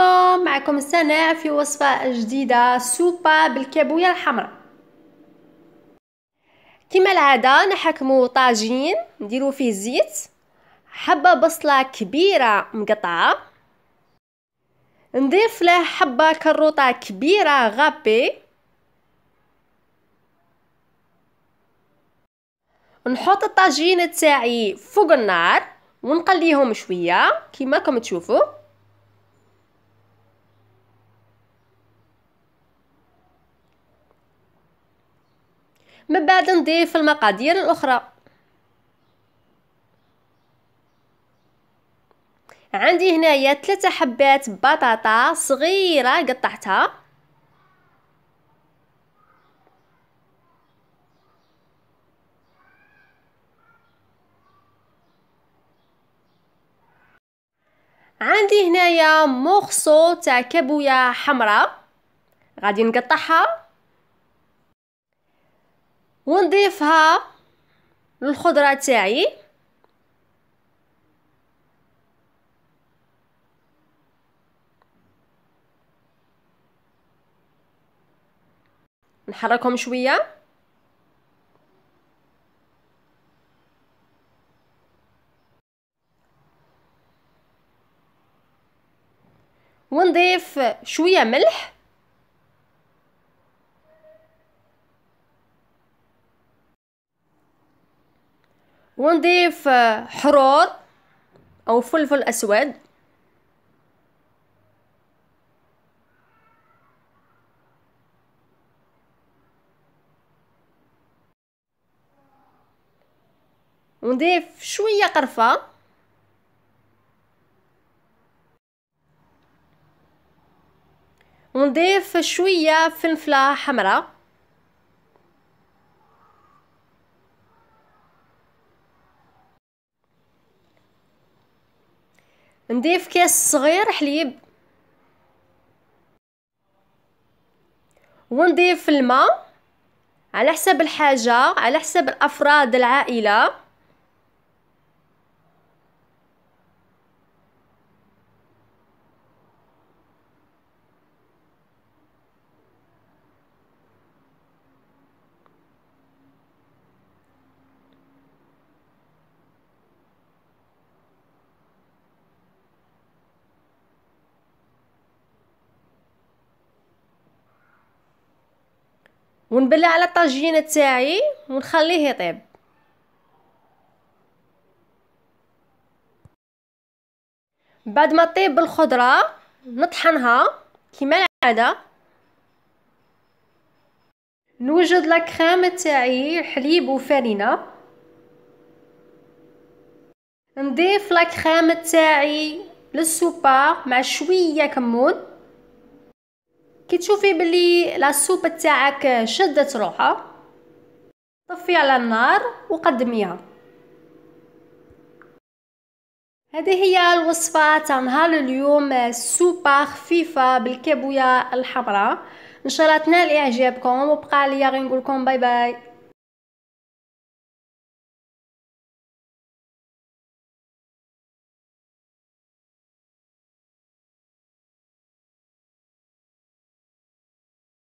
عليكم معكم السناء في وصفة جديدة سوبا بالكابويا الحمراء كما العادة نحكمو طاجين نديرو فيه زيت حبة بصلة كبيرة مقطعة نضيف له حبة كروطة كبيرة غابي نحط الطاجين تاعي فوق النار ونقليهم شوية كما كم تشوفوا من بعد نضيف المقادير الاخرى عندي هنايا ثلاثة حبات بطاطا صغيرة قطعتها عندي هنايا مخصو تاع كابويا حمراء غادي نقطعها ونضيفها للخضره تاعي نحركهم شويه ونضيف شويه ملح ونضيف آه، حرور او فلفل اسود ونضيف شويه قرفه ونضيف شويه فلفله حمراء نضيف كاس صغير حليب ونضيف الماء على حسب الحاجة على حسب الأفراد العائلة ونبلع على الطاجينه تاعي ونخليه يطيب بعد ما طيب الخضره نطحنها كما العاده نوجد لا كريم تاعي حليب وفرينه نضيف لا كريم تاعي للسوبا مع شويه كمون كي تشوفي بلي لا سوب تاعك شدت روحها طفي على النار وقدميها هذه هي الوصفة تاع نهار اليوم سوبا خفيفة بالكابويا الحمراء ان شاء الله تنال اعجابكم وبقى لي غير نقولكم باي باي